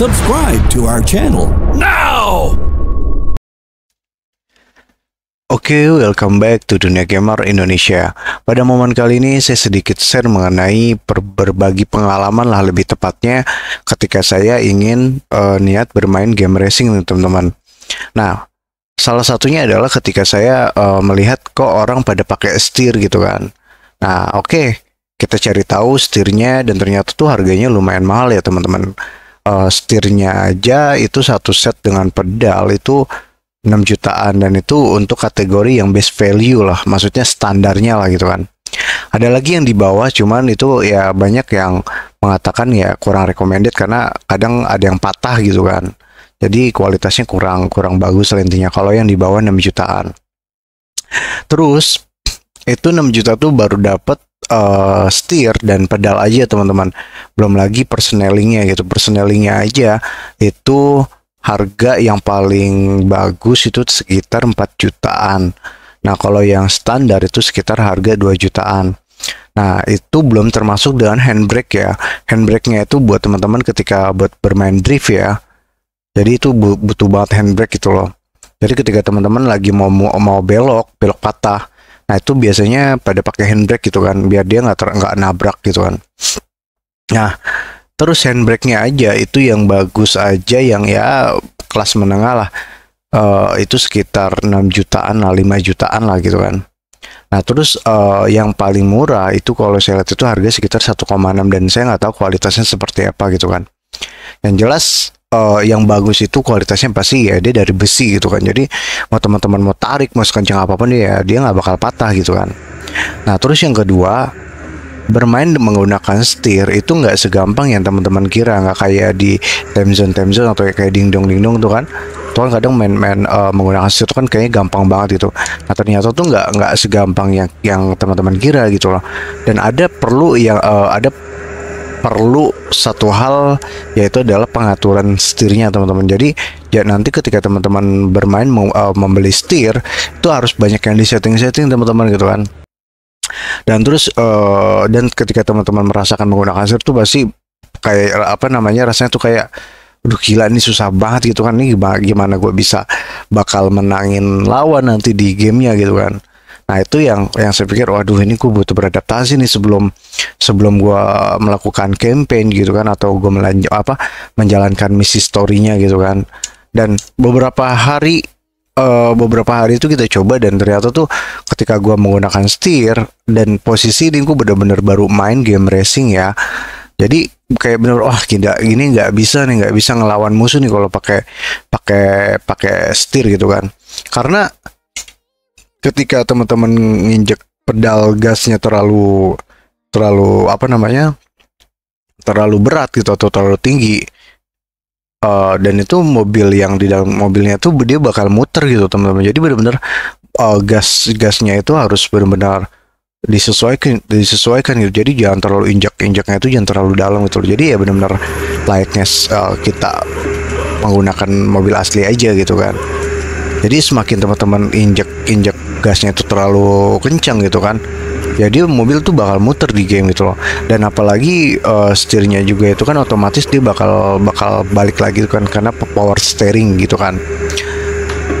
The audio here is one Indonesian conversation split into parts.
Subscribe to our channel now. Oke, okay, welcome back to Dunia Gamer Indonesia. Pada momen kali ini saya sedikit share mengenai berbagi pengalaman lah lebih tepatnya ketika saya ingin uh, niat bermain game racing nih teman-teman. Nah, salah satunya adalah ketika saya uh, melihat kok orang pada pakai setir gitu kan. Nah, oke, okay. kita cari tahu setirnya dan ternyata tuh harganya lumayan mahal ya teman-teman uh, setirnya aja itu satu set dengan pedal itu 6 jutaan dan itu untuk kategori yang best value lah maksudnya standarnya lah gitu kan ada lagi yang di bawah cuman itu ya banyak yang mengatakan ya kurang recommended karena kadang ada yang patah gitu kan jadi kualitasnya kurang kurang bagus lentinya kalau yang di bawah 6 jutaan terus itu 6 juta tuh baru dapat uh, setir dan pedal aja teman-teman belum lagi personelingnya gitu personelingnya aja itu harga yang paling bagus itu sekitar 4 jutaan nah kalau yang standar itu sekitar harga 2 jutaan Nah, itu belum termasuk dengan handbrake ya. Handbrake-nya itu buat teman-teman ketika buat bermain drift ya. Jadi itu butuh banget handbrake gitu loh. Jadi ketika teman-teman lagi mau mau belok, belok patah, Nah itu biasanya pada pakai handbrake gitu kan, biar dia nggak nggak nabrak gitu kan. Nah terus handbrake-nya aja itu yang bagus aja yang ya kelas menengah lah. Uh, itu sekitar 6 jutaan lah, 5 jutaan lah gitu kan. Nah terus uh, yang paling murah itu kalau saya lihat itu harga sekitar 1,6 dan saya nggak tahu kualitasnya seperti apa gitu kan. Yang jelas uh, yang bagus itu kualitasnya pasti ya dia dari besi gitu kan jadi mau teman-teman mau tarik mau sekencang apapun ya dia nggak bakal patah gitu kan nah terus yang kedua bermain menggunakan setir itu nggak segampang yang teman-teman kira nggak kayak di temzon temzon atau kayak dingdong dingdong tuh kan tuh kan kadang main-main uh, menggunakan setir tuh kan kayaknya gampang banget gitu nah ternyata tuh nggak nggak segampang yang yang teman-teman kira gitu loh dan ada perlu yang uh, ada perlu satu hal yaitu adalah pengaturan setirnya teman-teman. Jadi ya nanti ketika teman-teman bermain mem uh, membeli setir itu harus banyak yang di setting-setting teman-teman gitu kan. Dan terus uh, dan ketika teman-teman merasakan menggunakan setir itu pasti kayak apa namanya rasanya tuh kayak Aduh gila ini susah banget gitu kan nih gimana gue bisa bakal menangin lawan nanti di gamenya gitu kan Nah itu yang yang saya pikir waduh ini gue butuh beradaptasi nih sebelum sebelum gue melakukan campaign gitu kan atau gue melanjut apa menjalankan misi storynya gitu kan dan beberapa hari uh, beberapa hari itu kita coba dan ternyata tuh ketika gue menggunakan steer dan posisi ini gue bener-bener baru main game racing ya jadi kayak bener wah tidak gini nggak bisa nih nggak bisa ngelawan musuh nih kalau pakai pakai pakai steer gitu kan karena ketika teman-teman nginjek pedal gasnya terlalu terlalu apa namanya terlalu berat gitu atau terlalu tinggi uh, dan itu mobil yang di dalam mobilnya tuh dia bakal muter gitu teman-teman jadi benar-benar uh, eh, gas gasnya itu harus benar-benar disesuaikan disesuaikan gitu jadi jangan terlalu injak injaknya itu jangan terlalu dalam gitu jadi ya benar-benar layaknya uh, kita menggunakan mobil asli aja gitu kan jadi semakin teman-teman injak injak gasnya itu terlalu kencang gitu kan jadi mobil tuh bakal muter di game gitu loh dan apalagi uh, eh, setirnya juga itu kan otomatis dia bakal bakal balik lagi kan karena power steering gitu kan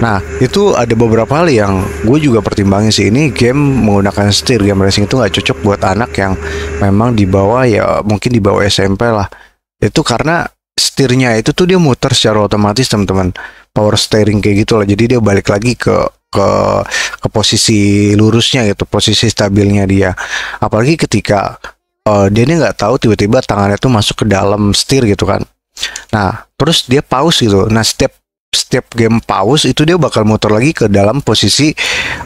Nah itu ada beberapa hal yang gue juga pertimbangin sih ini game menggunakan setir game racing itu nggak cocok buat anak yang memang di bawah ya mungkin di bawah SMP lah itu karena setirnya itu tuh dia muter secara otomatis teman-teman power steering kayak gitu lah jadi dia balik lagi ke ke ke posisi lurusnya gitu posisi stabilnya dia apalagi ketika uh, dia nggak tahu tiba-tiba tangannya tuh masuk ke dalam setir gitu kan nah terus dia pause gitu nah step setiap game pause itu dia bakal muter lagi ke dalam posisi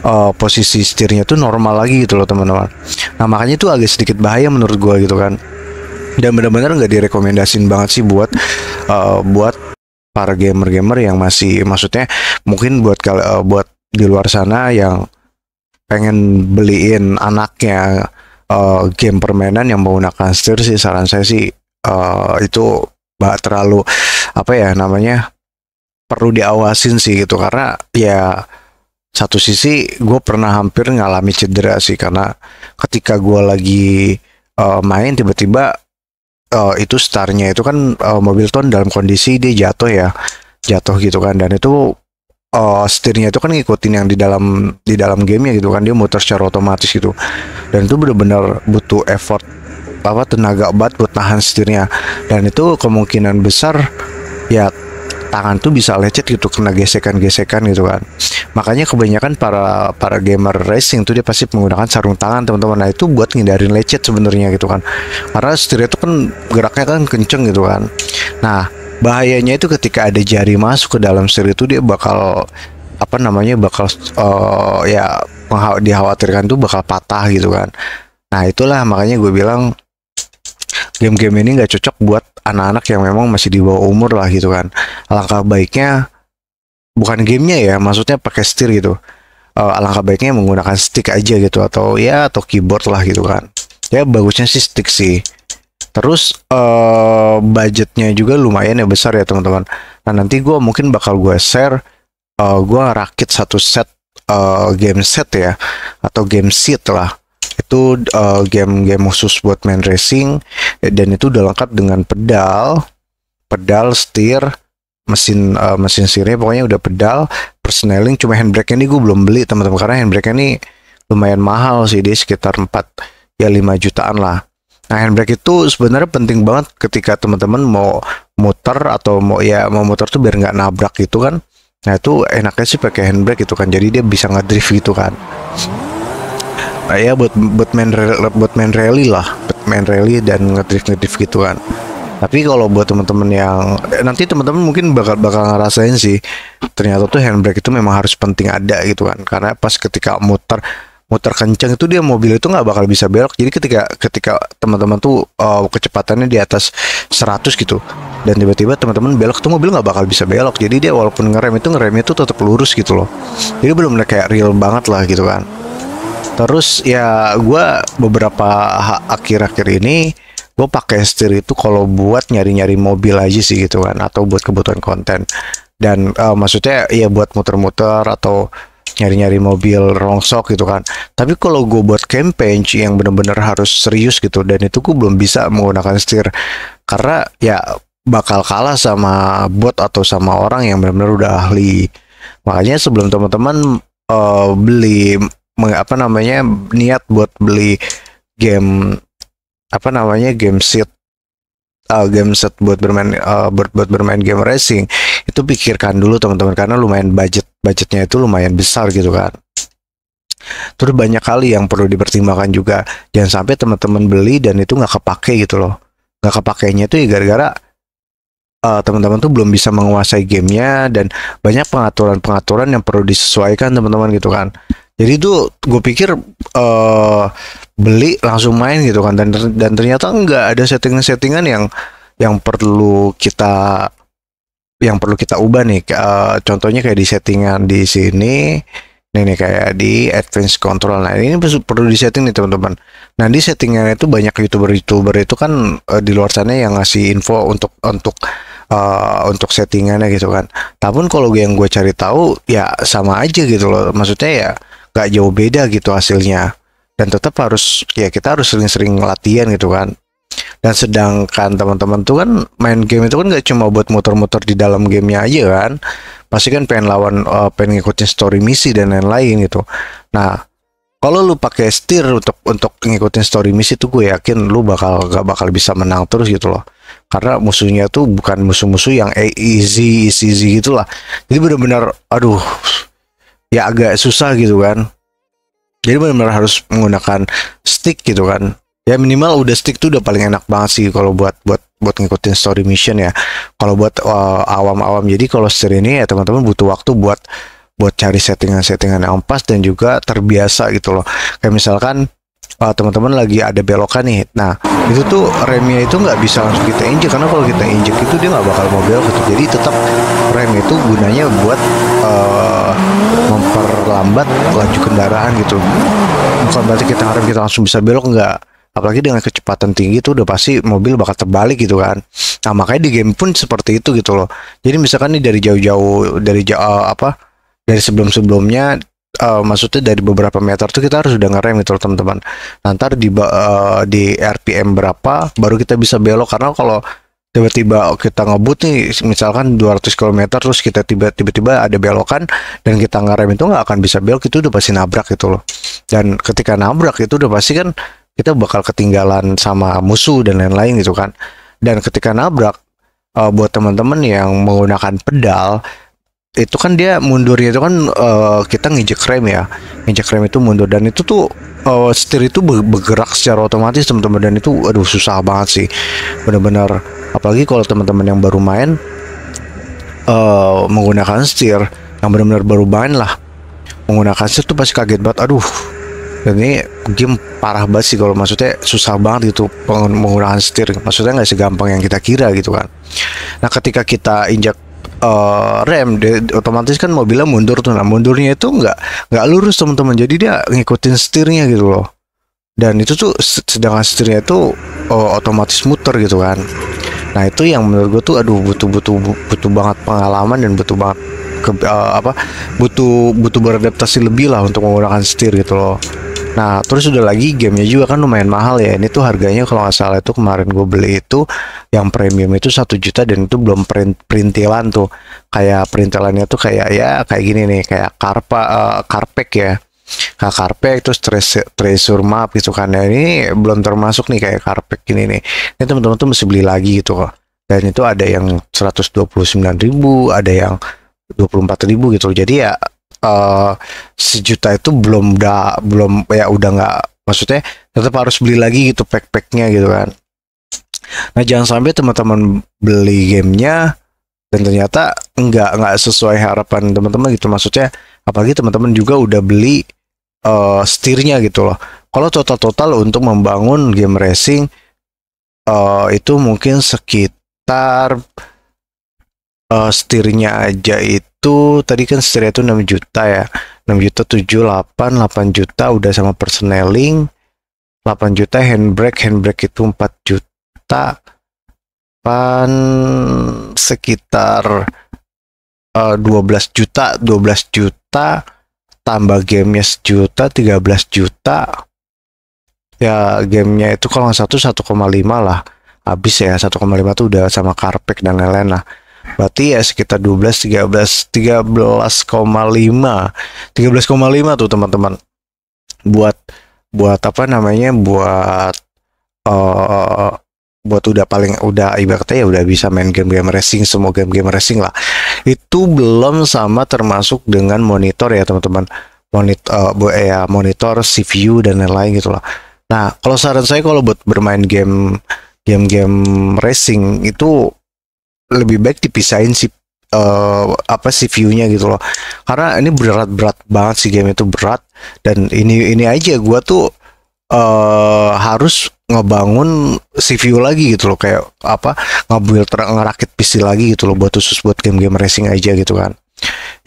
uh, posisi setirnya tuh normal lagi gitu loh teman-teman nah makanya itu agak sedikit bahaya menurut gua gitu kan dan benar-benar nggak direkomendasin banget sih buat uh, buat para gamer-gamer yang masih maksudnya mungkin buat uh, buat di luar sana yang pengen beliin anaknya uh, game permainan yang menggunakan stir sih saran saya sih uh, itu bah, terlalu apa ya namanya perlu diawasin sih gitu karena ya satu sisi gue pernah hampir ngalami cedera sih karena ketika gue lagi uh, main tiba-tiba uh, itu starnya itu kan uh, mobil ton dalam kondisi dia jatuh ya jatuh gitu kan dan itu uh, setirnya itu kan ngikutin yang di dalam di dalam gamenya gitu kan dia muter secara otomatis gitu dan itu bener-bener butuh effort apa tenaga obat buat tahan setirnya dan itu kemungkinan besar ya tangan tuh bisa lecet gitu kena gesekan-gesekan gitu kan makanya kebanyakan para para gamer racing tuh dia pasti menggunakan sarung tangan teman-teman nah itu buat ngindarin lecet sebenarnya gitu kan karena setirnya itu kan geraknya kan kenceng gitu kan nah bahayanya itu ketika ada jari masuk ke dalam sel itu dia bakal apa namanya bakal uh, ya dikhawatirkan tuh bakal patah gitu kan nah itulah makanya gue bilang game-game ini nggak cocok buat anak-anak yang memang masih di bawah umur lah gitu kan alangkah baiknya bukan gamenya ya maksudnya pakai stir gitu uh, alangkah baiknya menggunakan stick aja gitu atau ya atau keyboard lah gitu kan ya bagusnya sih stick sih Terus uh, budgetnya juga lumayan ya besar ya teman-teman. Nah nanti gue mungkin bakal gue share, uh, eh, gue rakit satu set uh, game set ya atau game seat lah. Itu game-game uh, game khusus buat main racing dan itu udah lengkap dengan pedal, pedal setir, mesin uh, mesin sirnya pokoknya udah pedal, persneling cuma handbrake ini gue belum beli teman-teman karena handbrake ini lumayan mahal sih dia sekitar 4 ya 5 jutaan lah Nah, handbrake itu sebenarnya penting banget ketika teman-teman mau muter atau mau ya mau muter tuh biar nggak nabrak gitu kan. Nah, itu enaknya sih pakai handbrake itu kan. Jadi dia bisa nggak drift gitu kan. Nah, ya buat buat main buat main rally lah, buat main rally dan ngedrift ngedrift gitu kan. Tapi kalau buat teman-teman yang nanti teman-teman mungkin bakal bakal ngerasain sih ternyata tuh handbrake itu memang harus penting ada gitu kan. Karena pas ketika muter muter kenceng itu dia mobil itu nggak bakal bisa belok jadi ketika ketika teman-teman tuh uh, kecepatannya di atas 100 gitu dan tiba-tiba teman-teman belok tuh mobil nggak bakal bisa belok jadi dia walaupun ngerem itu ngeremnya itu tetap lurus gitu loh jadi belum kayak real banget lah gitu kan terus ya gue beberapa akhir-akhir ini gue pakai setir itu kalau buat nyari-nyari mobil aja sih gitu kan atau buat kebutuhan konten dan uh, maksudnya ya buat muter-muter atau nyari-nyari mobil rongsok gitu kan tapi kalau gue buat campaign yang bener-bener harus serius gitu dan itu gue belum bisa menggunakan setir karena ya bakal kalah sama bot atau sama orang yang benar-benar udah ahli makanya sebelum teman-teman uh, beli apa namanya niat buat beli game apa namanya game seat uh, game set buat bermain uh, buat, buat bermain game racing itu pikirkan dulu teman-teman karena lumayan budget budgetnya itu lumayan besar gitu kan terus banyak kali yang perlu dipertimbangkan juga jangan sampai teman-teman beli dan itu nggak kepake gitu loh nggak kepakainya itu ya gara-gara uh, teman-teman tuh belum bisa menguasai gamenya dan banyak pengaturan-pengaturan yang perlu disesuaikan teman-teman gitu kan jadi itu gue pikir uh, beli langsung main gitu kan dan dan ternyata nggak ada settingan-settingan yang yang perlu kita yang perlu kita ubah nih uh, contohnya kayak di settingan di sini ini nih kayak di advanced control nah ini perlu di setting nih teman-teman nah di settingan itu banyak youtuber-youtuber itu kan uh, di luar sana yang ngasih info untuk untuk uh, untuk settingannya gitu kan namun kalau yang gue cari tahu ya sama aja gitu loh maksudnya ya gak jauh beda gitu hasilnya dan tetap harus ya kita harus sering-sering latihan gitu kan dan nah, sedangkan teman-teman tuh kan main game itu kan gak cuma buat motor-motor di dalam gamenya aja kan, pasti kan pengen lawan, uh, pengen ngikutin story misi dan lain-lain gitu. Nah, kalau lu pakai steer untuk untuk ngikutin story misi tuh gue yakin lu bakal gak bakal bisa menang terus gitu loh karena musuhnya tuh bukan musuh-musuh yang easy easy, easy gitu lah jadi bener-bener aduh ya agak susah gitu kan jadi benar-benar harus menggunakan stick gitu kan ya minimal udah stick tuh udah paling enak banget sih kalau buat buat buat ngikutin story mission ya kalau buat eh, awam-awam uh, jadi kalau setir ini ya teman-teman butuh waktu buat buat cari settingan-settingan yang pas dan juga terbiasa gitu loh kayak misalkan uh, teman-teman lagi ada belokan nih nah itu tuh remnya itu nggak bisa langsung kita injek karena kalau kita injek itu dia nggak bakal mobil gitu jadi tetap rem itu gunanya buat uh, memperlambat laju kendaraan gitu bukan berarti kita harap kita langsung bisa belok nggak apalagi dengan kecepatan tinggi itu udah pasti mobil bakal terbalik gitu kan nah makanya di game pun seperti itu gitu loh jadi misalkan nih dari jauh-jauh dari jauh eh, apa dari sebelum-sebelumnya uh, maksudnya dari beberapa meter tuh kita harus udah ngerem gitu loh teman-teman nanti di uh, di RPM berapa baru kita bisa belok karena kalau tiba-tiba kita ngebut nih misalkan 200 km terus kita tiba-tiba ada belokan dan kita ngerem itu nggak akan bisa belok itu udah pasti nabrak gitu loh dan ketika nabrak itu udah pasti kan kita bakal ketinggalan sama musuh dan lain-lain gitu kan dan ketika nabrak uh, buat teman-teman yang menggunakan pedal itu kan dia mundurnya itu kan uh, kita nginjek rem ya nginjek rem itu mundur dan itu tuh uh, setir itu bergerak secara otomatis teman-teman dan itu aduh susah banget sih bener-bener apalagi kalau teman-teman yang baru main uh, menggunakan setir yang benar-benar baru main lah menggunakan setir tuh pasti kaget banget aduh dan ini game parah banget sih kalau maksudnya susah banget gitu menggunakan setir, maksudnya nggak segampang yang kita kira gitu kan nah ketika kita injak uh, rem dia, otomatis kan mobilnya mundur tuh nah mundurnya itu nggak nggak lurus teman-teman jadi dia ngikutin setirnya gitu loh dan itu tuh sedangkan setirnya itu uh, otomatis muter gitu kan nah itu yang menurut gue tuh aduh butuh butuh butuh banget pengalaman dan butuh banget ke, uh, apa butuh butuh beradaptasi lebih lah untuk menggunakan setir gitu loh Nah terus udah lagi gamenya juga kan lumayan mahal ya. Ini tuh harganya kalau nggak salah itu kemarin gue beli itu yang premium itu satu juta dan itu belum print perintilan tuh. Kayak perintilannya tuh kayak ya kayak gini nih kayak karpa uh, karpek ya. Nah, karpek itu treasure, treasure map gitu kan ya ini belum termasuk nih kayak karpet gini nih ini teman-teman tuh mesti beli lagi gitu kok dan itu ada yang 129.000 ada yang 24.000 gitu jadi ya Eh, sejuta itu belum udah belum ya udah nggak maksudnya tetap harus beli lagi gitu pack-packnya gitu kan nah jangan sampai teman-teman beli gamenya dan ternyata nggak nggak sesuai harapan teman-teman gitu maksudnya apalagi teman-teman juga udah beli uh, setirnya gitu loh kalau total-total untuk membangun game racing uh, itu mungkin sekitar uh, setirnya aja itu itu tadi kan setelah itu 6 juta ya 6 juta 7 8 8 juta udah sama personeling 8 juta handbrake handbrake itu 4 juta pan sekitar uh, eh, 12 juta 12 juta tambah gamenya sejuta 13 juta ya gamenya itu kalau satu 1,5 lah habis ya 1,5 tuh udah sama karpet dan lain-lain lah -lain. Berarti ya sekitar 12 13 13,5 13,5 tuh teman-teman. Buat buat apa namanya? Buat uh, buat udah paling udah ibaratnya ya udah bisa main game-game racing semua game-game racing lah. Itu belum sama termasuk dengan monitor ya teman-teman. Monitor uh, eh, eh, ya monitor CPU dan lain-lain gitu lah. Nah, kalau saran saya kalau buat bermain game game-game racing itu lebih baik dipisahin si uh, apa sih viewnya gitu loh karena ini berat berat banget sih game itu berat dan ini ini aja gua tuh uh, harus ngebangun view lagi gitu loh kayak apa ngebuild ngerakit PC lagi gitu loh buat khusus buat game-game racing aja gitu kan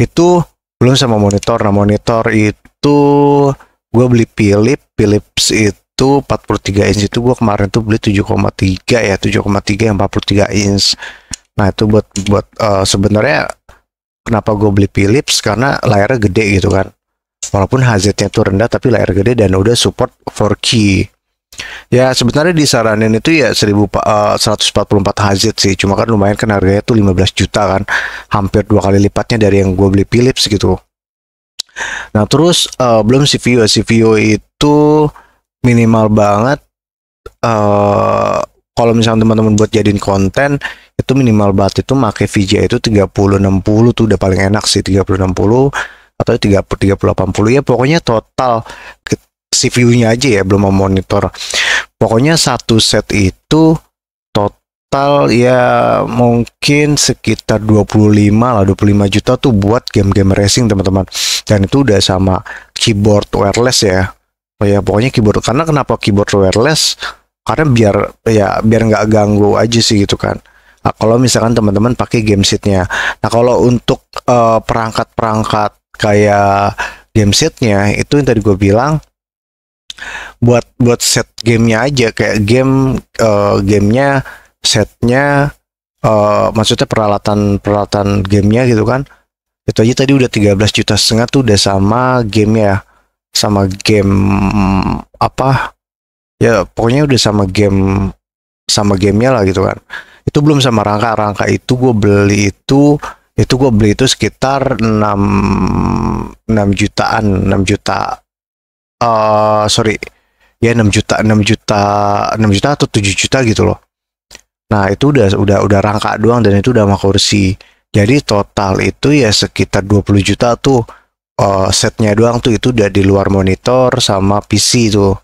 itu belum sama monitor nah monitor itu gua beli Philips Philips itu 43 inch itu gua kemarin tuh beli 7,3 ya 7,3 yang 43 inch Nah itu buat buat uh, sebenarnya kenapa gue beli Philips karena layarnya gede gitu kan. Walaupun HZ-nya itu rendah tapi layar gede dan udah support 4K. Ya sebenarnya disaranin itu ya 1000 144 Hz sih. Cuma kan lumayan kan harganya tuh 15 juta kan. Hampir dua kali lipatnya dari yang gue beli Philips gitu. Nah terus uh, belum CVO CVO itu minimal banget. Uh, kalau misalnya teman-teman buat jadiin konten itu minimal banget itu make VGA itu 30 60 tuh udah paling enak sih 30 60 atau 30 30 80 ya pokoknya total CPU-nya aja ya belum memonitor. Pokoknya satu set itu total ya mungkin sekitar 25 lah 25 juta tuh buat game-game racing teman-teman dan itu udah sama keyboard wireless ya oh ya pokoknya keyboard karena kenapa keyboard wireless karena biar ya biar nggak ganggu aja sih gitu kan uh, kalau misalkan teman-teman pakai game nah kalau untuk eh, perangkat-perangkat uh, kayak game itu yang tadi gue bilang buat buat set gamenya aja kayak game uh, gamenya setnya uh, maksudnya peralatan peralatan gamenya gitu kan itu aja tadi udah 13 juta setengah tuh udah sama game ya sama game apa ya pokoknya udah sama game sama gamenya lah gitu kan itu belum sama rangka rangka itu gue beli itu itu gue beli itu sekitar 6 6 jutaan 6 juta uh, sorry ya 6 juta 6 juta 6 juta atau 7 juta gitu loh nah itu udah udah udah rangka doang dan itu udah sama kursi jadi total itu ya sekitar 20 juta tuh uh, setnya doang tuh itu udah di luar monitor sama PC tuh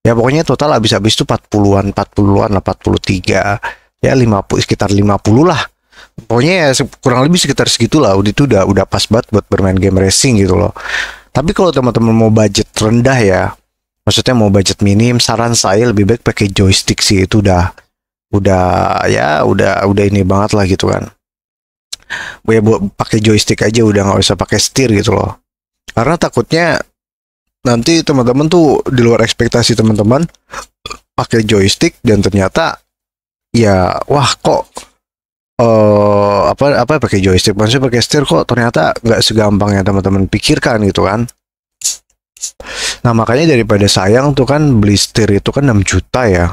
ya pokoknya total habis-habis tuh 40-an 40-an lah 43 ya 50 sekitar 50 lah pokoknya ya kurang lebih sekitar segitulah udah itu udah udah pas banget buat bermain game racing gitu loh tapi kalau teman-teman mau budget rendah ya maksudnya mau budget minim saran saya lebih baik pakai joystick sih itu udah udah ya udah udah ini banget lah gitu kan ya buat pakai joystick aja udah nggak usah pakai setir gitu loh karena takutnya nanti teman-teman tuh di luar ekspektasi teman-teman pakai joystick dan ternyata ya wah kok uh, apa apa ya, pakai joystick maksudnya pakai setir kok ternyata nggak segampang yang teman-teman pikirkan gitu kan nah makanya daripada sayang tuh kan beli steer itu kan 6 juta ya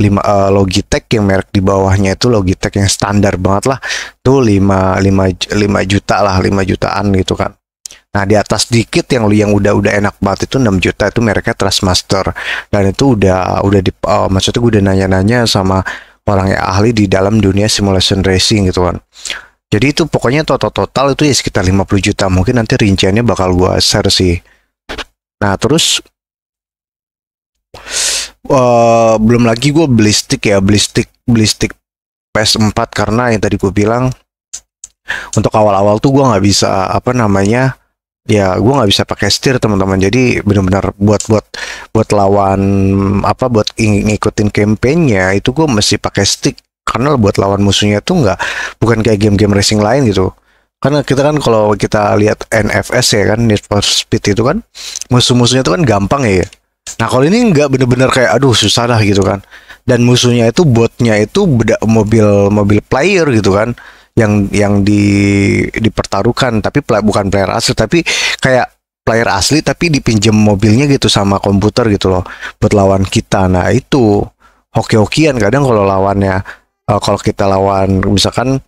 lima uh, Logitech yang merek di bawahnya itu Logitech yang standar banget lah tuh 5 5 5 juta lah 5 jutaan gitu kan Nah di atas dikit yang yang udah udah enak banget itu 6 juta itu mereknya Trustmaster dan itu udah udah di uh, maksudnya gue udah nanya-nanya sama orang yang ahli di dalam dunia simulation racing gitu kan. Jadi itu pokoknya total total itu ya sekitar 50 juta. Mungkin nanti rinciannya bakal gua share sih. Nah, terus uh, belum lagi gua beli stick ya, beli stick, beli stick PS4 karena yang tadi gua bilang untuk awal-awal tuh gua nggak bisa apa namanya ya gue nggak bisa pakai stir teman-teman jadi benar-benar buat buat buat lawan apa buat ngikutin kampanyenya itu gue mesti pakai stick karena buat lawan musuhnya tuh nggak bukan kayak game-game racing lain gitu karena kita kan kalau kita lihat NFS ya kan Need for Speed itu kan musuh-musuhnya itu kan gampang ya nah kalau ini nggak bener-bener kayak aduh susah lah gitu kan dan musuhnya itu botnya itu beda mobil mobil player gitu kan yang yang di dipertaruhkan tapi play, bukan player asli tapi kayak player asli tapi dipinjam mobilnya gitu sama komputer gitu loh buat lawan kita nah itu hoki-hokian kadang kalau lawannya uh, kalau kita lawan misalkan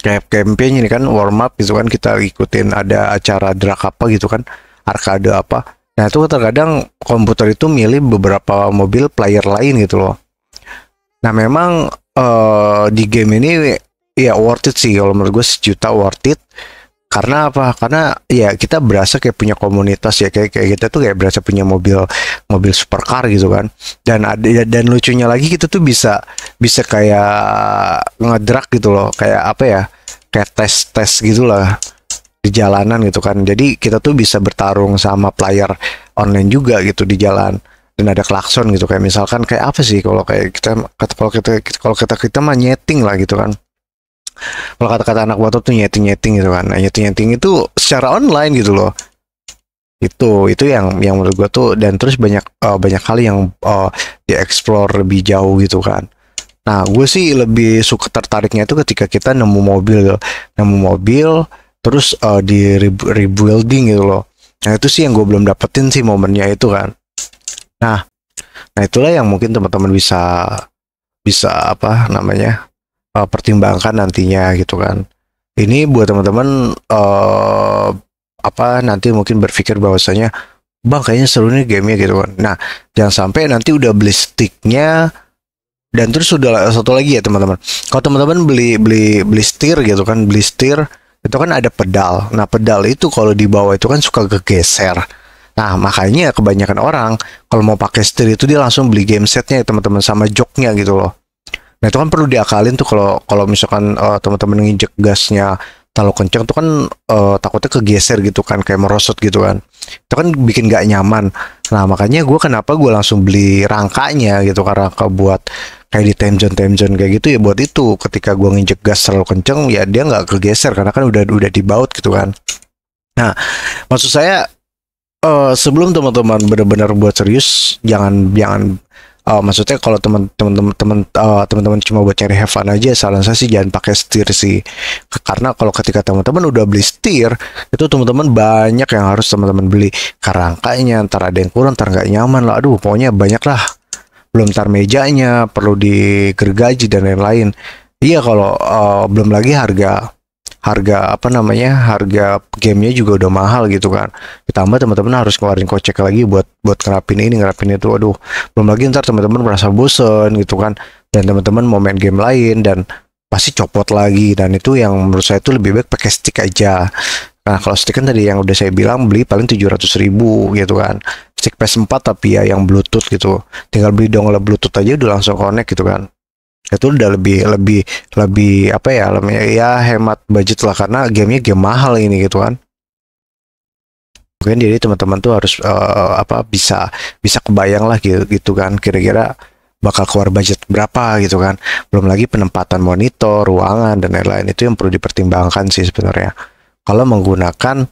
kayak campaign ini kan warm up gitu kan kita ikutin ada acara drag apa gitu kan arcade apa nah itu terkadang komputer itu milih beberapa mobil player lain gitu loh nah memang uh, di game ini Iya worth it sih kalau menurut gue sejuta worth it karena apa karena ya kita berasa kayak punya komunitas ya kayak kayak kita tuh kayak berasa punya mobil mobil supercar gitu kan dan ada ya, dan lucunya lagi kita tuh bisa bisa kayak ngedrak gitu loh kayak apa ya kayak tes tes gitulah di jalanan gitu kan jadi kita tuh bisa bertarung sama player online juga gitu di jalan dan ada klakson gitu kayak misalkan kayak apa sih kalau kayak kita kalau kita kalau kita kita, kita mah nyeting lah gitu kan kalau kata-kata anak motor tuh nyeting-nyeting gitu kan nah, nyeting-nyeting itu secara online gitu loh itu itu yang yang menurut gue tuh dan terus banyak uh, banyak kali yang uh, eh, dieksplor lebih jauh gitu kan nah gue sih lebih suka tertariknya itu ketika kita nemu mobil gitu. nemu mobil terus uh, di re rebuilding gitu loh nah itu sih yang gue belum dapetin sih momennya itu kan nah nah itulah yang mungkin teman-teman bisa bisa apa namanya uh, pertimbangkan nantinya gitu kan. Ini buat teman-teman uh, apa nanti mungkin berpikir bahwasanya bang kayaknya seru nih gamenya gitu kan. Nah jangan sampai nanti udah beli sticknya dan terus sudah satu lagi ya teman-teman. Kalau teman-teman beli beli beli setir gitu kan, beli setir itu kan ada pedal. Nah pedal itu kalau di bawah itu kan suka kegeser. Nah makanya kebanyakan orang kalau mau pakai setir itu dia langsung beli game setnya ya teman-teman sama joknya gitu loh Nah itu kan perlu diakalin tuh kalau kalau misalkan uh, teman-teman nginjek gasnya terlalu kenceng tuh kan uh, takutnya kegeser gitu kan kayak merosot gitu kan. Itu kan bikin gak nyaman. Nah makanya gue kenapa gue langsung beli rangkanya gitu karena rangka buat kayak di time zone time zone kayak gitu ya buat itu ketika gue nginjek gas terlalu kenceng ya dia nggak kegeser karena kan udah udah dibaut gitu kan. Nah maksud saya uh, sebelum teman-teman benar-benar buat serius jangan jangan uh, maksudnya kalau teman-teman teman uh, eh, teman-teman cuma buat cari have fun aja saran saya sih jangan pakai setir sih karena kalau ketika teman-teman udah beli setir itu teman-teman banyak yang harus teman-teman beli kerangkanya antara ada yang kurang ntar nggak nyaman lah aduh pokoknya banyak lah belum tar mejanya perlu digergaji dan lain-lain iya kalau uh, belum lagi harga harga apa namanya harga gamenya juga udah mahal gitu kan ditambah teman-teman harus keluarin kocek lagi buat buat ngerapin ini ngerapin itu aduh belum lagi ntar teman-teman merasa bosen gitu kan dan teman-teman mau main game lain dan pasti copot lagi dan itu yang menurut saya itu lebih baik pakai stick aja nah kalau stick kan tadi yang udah saya bilang beli paling 700 ribu gitu kan stick PS4 tapi ya yang bluetooth gitu tinggal beli dongle bluetooth aja udah langsung connect gitu kan itu udah lebih lebih lebih apa ya lebih, ya hemat budget lah karena gamenya game mahal ini gitu kan mungkin jadi teman-teman tuh harus uh, apa bisa bisa kebayang lah gitu, gitu kan kira-kira bakal keluar budget berapa gitu kan belum lagi penempatan monitor ruangan dan lain-lain itu yang perlu dipertimbangkan sih sebenarnya kalau menggunakan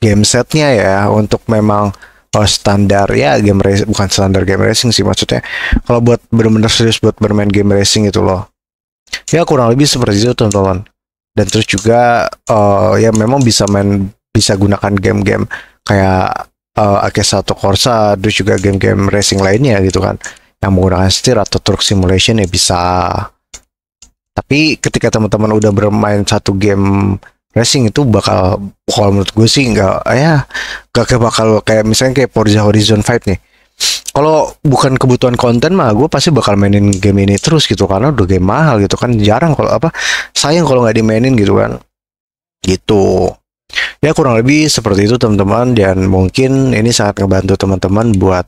game setnya ya untuk memang kalau oh, standar ya game racing bukan standar game racing sih maksudnya kalau buat benar-benar serius buat bermain game racing itu loh ya kurang lebih seperti itu teman-teman dan terus juga uh, ya memang bisa main bisa gunakan game-game kayak uh, eh, AK1 Corsa terus juga game-game racing lainnya gitu kan yang menggunakan setir atau truk simulation ya bisa tapi ketika teman-teman udah bermain satu game racing itu bakal kalau menurut gue sih nggak ah, ya gak kayak bakal kayak misalnya kayak Forza Horizon 5 nih kalau bukan kebutuhan konten mah gue pasti bakal mainin game ini terus gitu karena udah game mahal gitu kan jarang kalau apa sayang kalau nggak dimainin gitu kan gitu ya kurang lebih seperti itu teman-teman dan mungkin ini sangat ngebantu teman-teman buat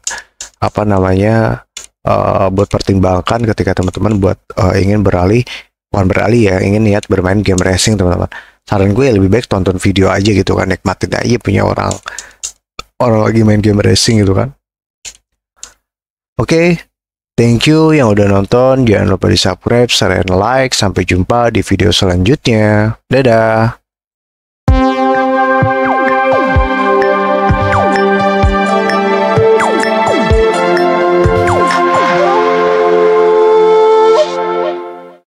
apa namanya uh, buat pertimbangkan ketika teman-teman buat uh, ingin beralih bukan beralih ya ingin niat bermain game racing teman-teman saran gue ya lebih baik tonton video aja gitu kan nikmatin aja punya orang orang lagi main game racing gitu kan oke okay, thank you yang udah nonton jangan lupa di subscribe share and like sampai jumpa di video selanjutnya dadah